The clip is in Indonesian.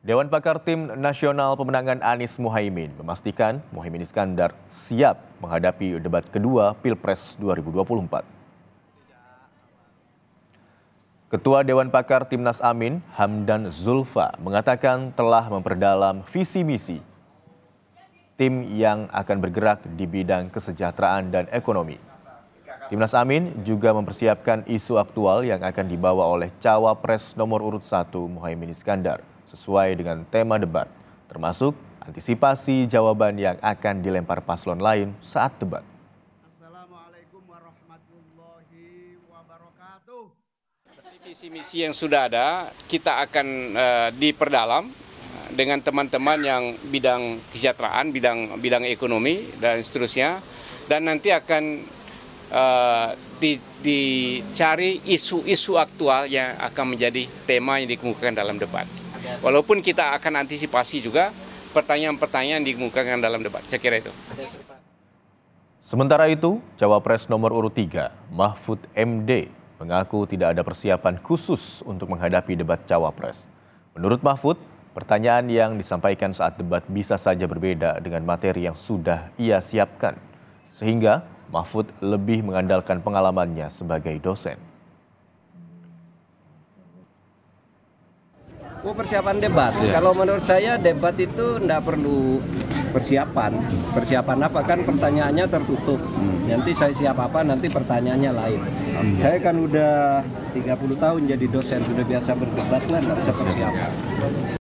Dewan Pakar Tim Nasional Pemenangan Anies Muhaimin memastikan Muhaimin Iskandar siap menghadapi debat kedua Pilpres 2024. Ketua Dewan Pakar Timnas Amin, Hamdan Zulfa, mengatakan telah memperdalam visi misi tim yang akan bergerak di bidang kesejahteraan dan ekonomi. Timnas Amin juga mempersiapkan isu aktual yang akan dibawa oleh cawapres nomor urut satu Muhaimin Iskandar sesuai dengan tema debat, termasuk antisipasi jawaban yang akan dilempar paslon lain saat debat. Assalamualaikum warahmatullahi wabarakatuh. Visi misi yang sudah ada kita akan uh, diperdalam eh, dengan teman-teman yang bidang kesejahteraan, bidang bidang ekonomi dan seterusnya dan nanti akan uh, di, dicari isu-isu aktual yang akan menjadi tema yang dikemukakan dalam debat. Walaupun kita akan antisipasi juga pertanyaan-pertanyaan dikemukakan dalam debat. Saya kira itu. Sementara itu, Cawapres nomor urut 3, Mahfud MD, mengaku tidak ada persiapan khusus untuk menghadapi debat Cawapres. Menurut Mahfud, pertanyaan yang disampaikan saat debat bisa saja berbeda dengan materi yang sudah ia siapkan. Sehingga Mahfud lebih mengandalkan pengalamannya sebagai dosen. Oh persiapan debat. Yeah. Kalau menurut saya debat itu tidak perlu persiapan. Persiapan apa kan pertanyaannya tertutup. Hmm. Nanti saya siap apa nanti pertanyaannya lain. Hmm. Saya kan udah 30 tahun jadi dosen sudah biasa berdebat lah nggak bisa persiapan.